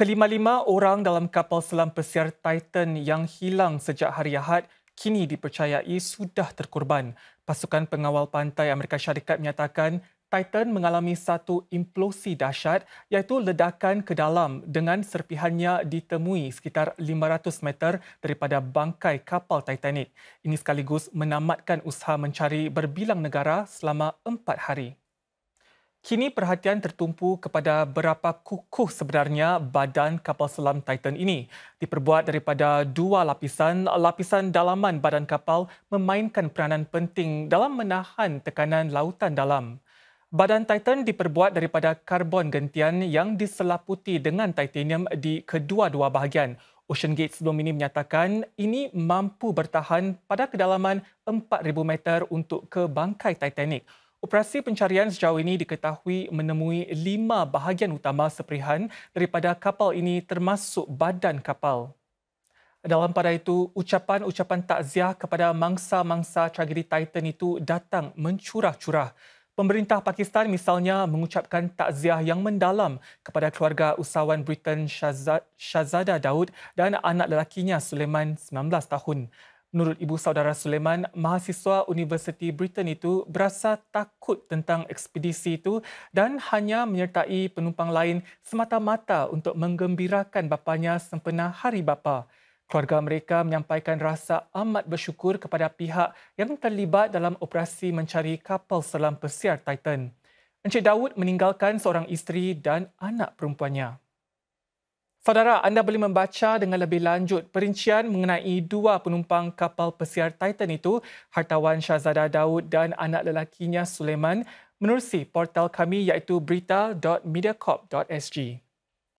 Kelima-lima orang dalam kapal selam pesiar Titan yang hilang sejak hari Ahad kini dipercayai sudah terkorban. Pasukan pengawal pantai Amerika Syarikat menyatakan Titan mengalami satu implosi dahsyat iaitu ledakan ke dalam dengan serpihannya ditemui sekitar 500 meter daripada bangkai kapal Titanic. Ini sekaligus menamatkan usaha mencari berbilang negara selama empat hari. Kini perhatian tertumpu kepada berapa kukuh sebenarnya badan kapal selam Titan ini. Diperbuat daripada dua lapisan, lapisan dalaman badan kapal memainkan peranan penting dalam menahan tekanan lautan dalam. Badan Titan diperbuat daripada karbon gentian yang diselaputi dengan titanium di kedua-dua bahagian. Ocean Gate sebelum ini menyatakan ini mampu bertahan pada kedalaman 4,000 meter untuk ke bangkai Titanic. Operasi pencarian sejauh ini diketahui menemui lima bahagian utama seprihan daripada kapal ini termasuk badan kapal. Dalam pada itu, ucapan-ucapan takziah kepada mangsa-mangsa tragedi Titan itu datang mencurah-curah. Pemerintah Pakistan misalnya mengucapkan takziah yang mendalam kepada keluarga usahawan Britain Shahzada Daud dan anak lelakinya Suleiman 19 tahun. Menurut ibu saudara Suleiman, mahasiswa Universiti Britain itu berasa takut tentang ekspedisi itu dan hanya menyertai penumpang lain semata-mata untuk menggembirakan bapanya sempena hari bapa. Keluarga mereka menyampaikan rasa amat bersyukur kepada pihak yang terlibat dalam operasi mencari kapal selam pesiar Titan. Encik Daud meninggalkan seorang isteri dan anak perempuannya. Saudara, anda boleh membaca dengan lebih lanjut perincian mengenai dua penumpang kapal pesiar Titan itu, hartawan Syazada Daud dan anak lelakinya Suleiman, menerusi portal kami iaitu berita.mediacorp.sg.